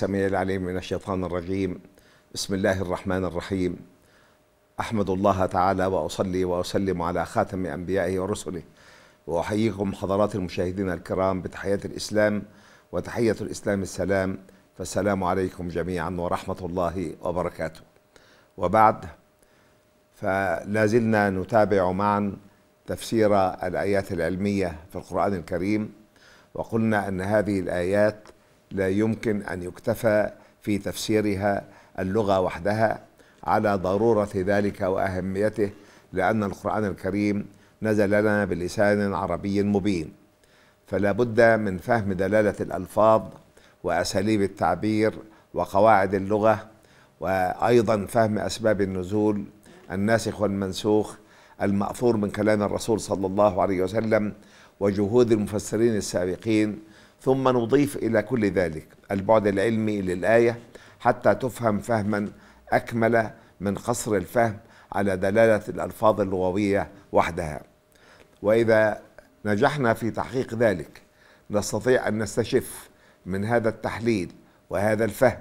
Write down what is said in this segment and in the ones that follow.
سمي العليم من الشيطان الرجيم بسم الله الرحمن الرحيم أحمد الله تعالى وأصلي وأسلم على خاتم أنبيائه ورسله وأحييكم حضرات المشاهدين الكرام بتحية الإسلام وتحية الإسلام السلام فالسلام عليكم جميعا ورحمة الله وبركاته وبعد فلا زلنا نتابع معا تفسير الآيات العلمية في القرآن الكريم وقلنا أن هذه الآيات لا يمكن أن يكتفى في تفسيرها اللغة وحدها على ضرورة ذلك وأهميته لأن القرآن الكريم نزل لنا بلسان عربي مبين فلا بد من فهم دلالة الألفاظ وأساليب التعبير وقواعد اللغة وأيضا فهم أسباب النزول الناسخ والمنسوخ المأثور من كلام الرسول صلى الله عليه وسلم وجهود المفسرين السابقين ثم نضيف إلى كل ذلك البعد العلمي للآية حتى تفهم فهما أكمل من قصر الفهم على دلالة الألفاظ اللغوية وحدها وإذا نجحنا في تحقيق ذلك نستطيع أن نستشف من هذا التحليل وهذا الفهم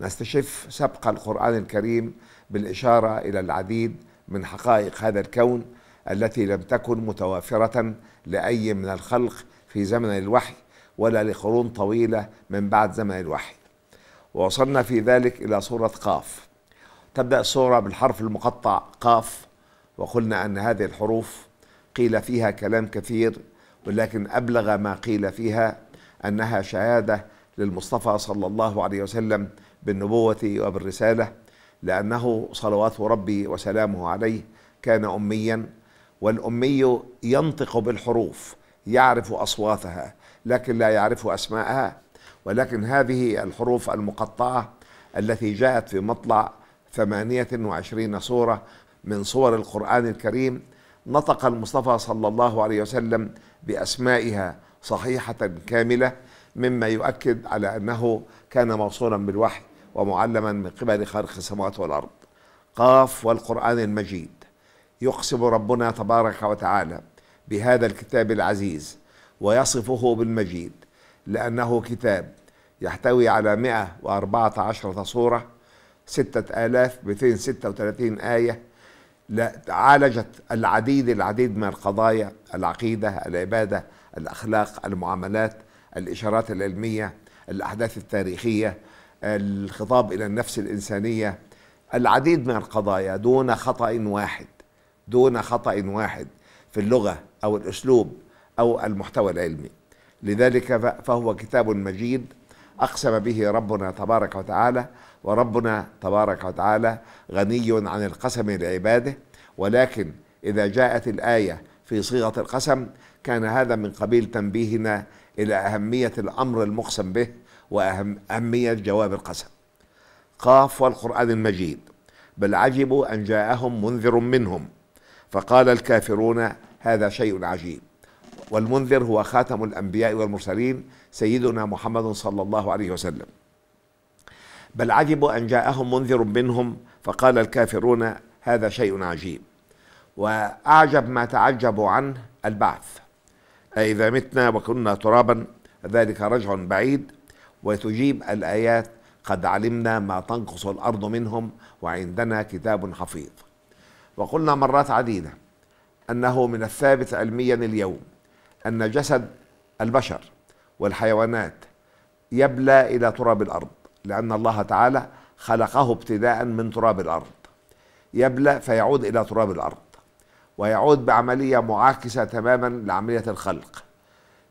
نستشف سبق القرآن الكريم بالإشارة إلى العديد من حقائق هذا الكون التي لم تكن متوافرة لأي من الخلق في زمن الوحي ولا لقرون طويلة من بعد زمن الوحي ووصلنا في ذلك إلى سورة قاف تبدأ السورة بالحرف المقطع قاف وقلنا أن هذه الحروف قيل فيها كلام كثير ولكن أبلغ ما قيل فيها أنها شهادة للمصطفى صلى الله عليه وسلم بالنبوة وبالرسالة لأنه صلوات ربي وسلامه عليه كان أميا والأمي ينطق بالحروف يعرف أصواتها لكن لا يعرف أسماءها ولكن هذه الحروف المقطعة التي جاءت في مطلع 28 صورة من صور القرآن الكريم نطق المصطفى صلى الله عليه وسلم بأسمائها صحيحة كاملة مما يؤكد على أنه كان موصولا بالوحي ومعلما من قبل خالق السماوات والأرض قاف والقرآن المجيد يقسم ربنا تبارك وتعالى بهذا الكتاب العزيز ويصفه بالمجيد لأنه كتاب يحتوي على 114 سورة 6236 آية عالجت العديد العديد من القضايا العقيدة العبادة الأخلاق المعاملات الإشارات العلمية الأحداث التاريخية الخطاب إلى النفس الإنسانية العديد من القضايا دون خطأ واحد دون خطأ واحد في اللغة أو الأسلوب أو المحتوى العلمي لذلك فهو كتاب مجيد أقسم به ربنا تبارك وتعالى وربنا تبارك وتعالى غني عن القسم لعباده ولكن إذا جاءت الآية في صيغة القسم كان هذا من قبيل تنبيهنا إلى أهمية الأمر المقسم به وأهمية جواب القسم قاف والقرآن المجيد بل عجبوا أن جاءهم منذر منهم فقال الكافرون هذا شيء عجيب والمنذر هو خاتم الأنبياء والمرسلين سيدنا محمد صلى الله عليه وسلم بل عجبوا أن جاءهم منذر منهم فقال الكافرون هذا شيء عجيب وأعجب ما تعجبوا عنه البعث اذا متنا وكنا ترابا ذلك رجع بعيد وتجيب الآيات قد علمنا ما تنقص الأرض منهم وعندنا كتاب حفيظ وقلنا مرات عديدة أنه من الثابت علميا اليوم أن جسد البشر والحيوانات يبلى إلى تراب الأرض لأن الله تعالى خلقه ابتداء من تراب الأرض يبلى فيعود إلى تراب الأرض ويعود بعملية معاكسة تماما لعملية الخلق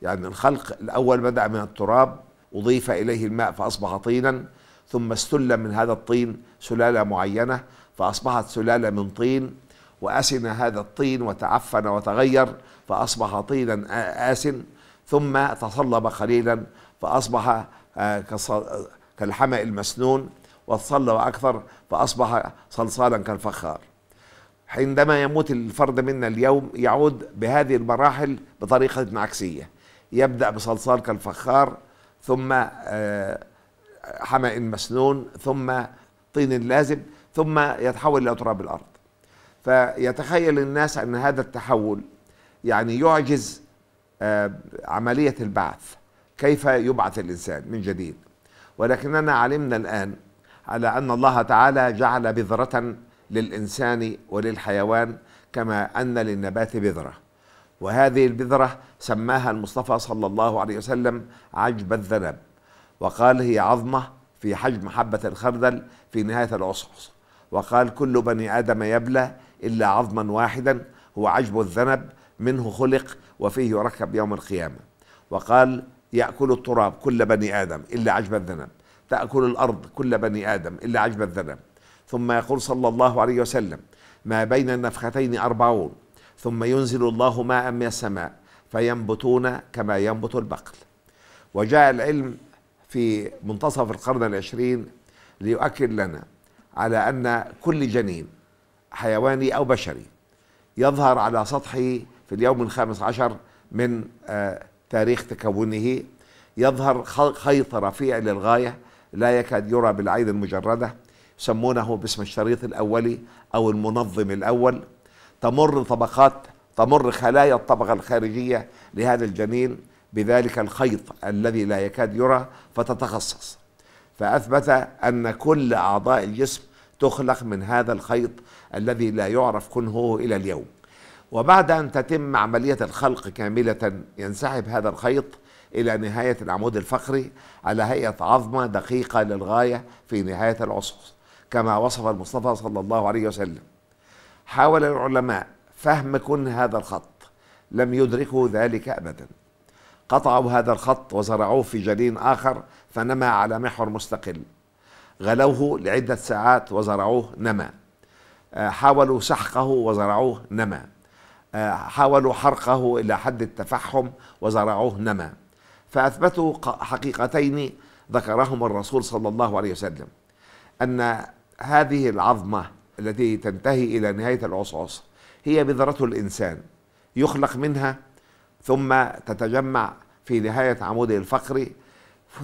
يعني الخلق الأول بدأ من التراب أضيف إليه الماء فأصبح طينا ثم استل من هذا الطين سلالة معينة فأصبحت سلالة من طين وأسن هذا الطين وتعفن وتغير فأصبح طينا آسن ثم تصلب قليلا فأصبح كالحمأ المسنون وتصلب أكثر فأصبح صلصالا كالفخار عندما يموت الفرد منا اليوم يعود بهذه المراحل بطريقة عكسية يبدأ بصلصال كالفخار ثم حمأ مسنون ثم طين لازم ثم يتحول إلى تراب الأرض فيتخيل الناس أن هذا التحول يعني يعجز آه، عملية البعث كيف يبعث الإنسان من جديد ولكننا علمنا الآن على أن الله تعالى جعل بذرة للإنسان وللحيوان كما أن للنبات بذرة وهذه البذرة سماها المصطفى صلى الله عليه وسلم عجب الذنب وقال هي عظمة في حجم حبة الخردل في نهاية العصعص وقال كل بني آدم يبلى إلا عظما واحدا هو عجب الذنب منه خلق وفيه يركب يوم القيامة وقال يأكل التراب كل بني آدم إلا عجب الذنب تأكل الأرض كل بني آدم إلا عجب الذنب ثم يقول صلى الله عليه وسلم ما بين النفختين أربعون ثم ينزل الله ماء من السماء فينبتون كما ينبت البقل وجاء العلم في منتصف القرن العشرين ليؤكد لنا على أن كل جنين حيواني أو بشري يظهر على سطحه في اليوم الخامس عشر من آه، تاريخ تكونه يظهر خيط رفيع للغاية لا يكاد يرى بالعين المجردة يسمونه باسم الشريط الأولي أو المنظم الأول تمر طبقات تمر خلايا الطبقة الخارجية لهذا الجنين بذلك الخيط الذي لا يكاد يرى فتتخصص فأثبت أن كل أعضاء الجسم تخلق من هذا الخيط الذي لا يعرف كنهه إلى اليوم وبعد أن تتم عملية الخلق كاملة ينسحب هذا الخيط إلى نهاية العمود الفقري على هيئة عظمة دقيقة للغاية في نهاية العصر كما وصف المصطفى صلى الله عليه وسلم حاول العلماء فهم كنه هذا الخط لم يدركوا ذلك أبدا قطعوا هذا الخط وزرعوه في جنين آخر فنما على محور مستقل غلوه لعدة ساعات وزرعوه نما آه، حاولوا سحقه وزرعوه نما آه، حاولوا حرقه إلى حد التفحم وزرعوه نما فأثبتوا حقيقتين ذكرهم الرسول صلى الله عليه وسلم أن هذه العظمة التي تنتهي إلى نهاية العصعص هي بذرة الإنسان يخلق منها ثم تتجمع في نهاية عموده الفقري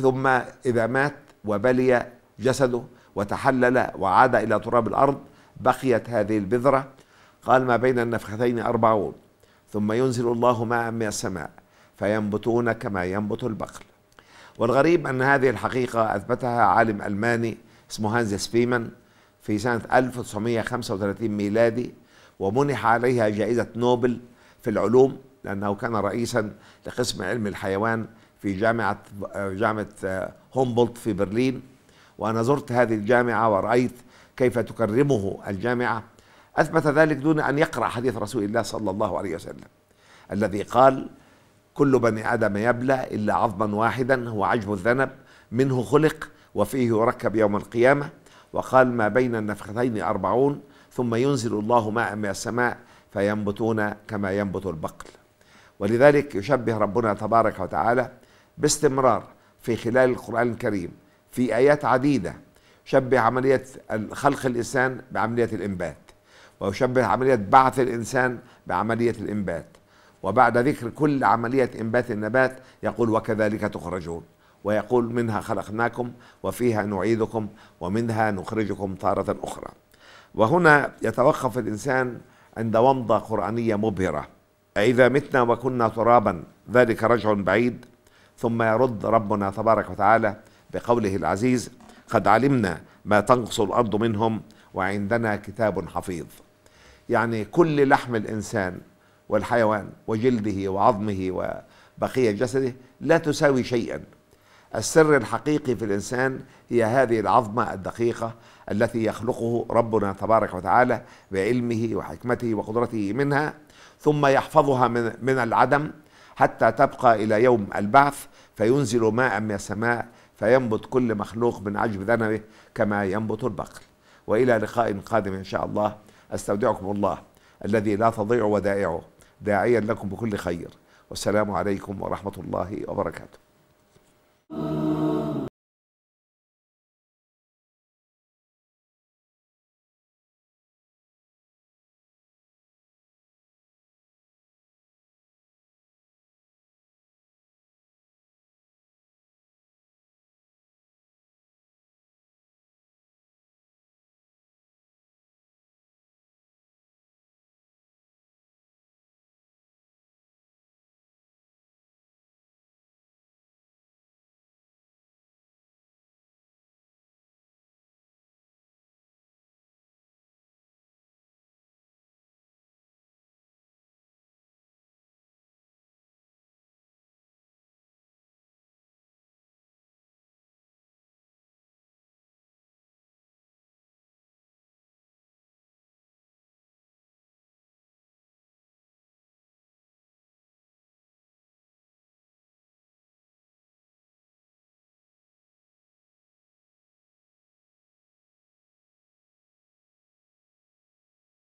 ثم إذا مات وبلي جسده وتحلل وعاد إلى تراب الأرض بقيت هذه البذرة قال ما بين النفختين أربعون ثم ينزل الله ماء من السماء فينبتون كما ينبت البقل والغريب أن هذه الحقيقة أثبتها عالم ألماني اسمه هانز سبيمان في سنة 1935 ميلادي ومنح عليها جائزة نوبل في العلوم لأنه كان رئيسا لقسم علم الحيوان في جامعة جامعة هومبولت في برلين وأنا زرت هذه الجامعة ورأيت كيف تكرمه الجامعة أثبت ذلك دون أن يقرأ حديث رسول الله صلى الله عليه وسلم الذي قال كل بني آدم يبلى إلا عظما واحدا هو عجب الذنب منه خلق وفيه يركب يوم القيامة وقال ما بين النفختين أربعون ثم ينزل الله ماء من السماء فينبتون كما ينبت البقل ولذلك يشبه ربنا تبارك وتعالى باستمرار في خلال القرآن الكريم في آيات عديدة شبه عملية خلق الإنسان بعملية الإنبات ويشبه عملية بعث الإنسان بعملية الإنبات وبعد ذكر كل عملية إنبات النبات يقول وكذلك تخرجون ويقول منها خلقناكم وفيها نعيدكم ومنها نخرجكم تارة أخرى وهنا يتوقف الإنسان عند ومضة قرآنية مبهرة إذا متنا وكنا ترابا ذلك رجع بعيد ثم يرد ربنا تبارك وتعالى بقوله العزيز قد علمنا ما تنقص الارض منهم وعندنا كتاب حفيظ يعني كل لحم الانسان والحيوان وجلده وعظمه وبقيه جسده لا تساوي شيئا السر الحقيقي في الانسان هي هذه العظمه الدقيقه التي يخلقه ربنا تبارك وتعالى بعلمه وحكمته وقدرته منها ثم يحفظها من, من العدم حتى تبقى الى يوم البعث فينزل ماء من السماء فينبت كل مخلوق من عجب ذنبه كما ينبت البقل والى لقاء قادم ان شاء الله استودعكم الله الذي لا تضيع ودائعه داعيا لكم بكل خير والسلام عليكم ورحمه الله وبركاته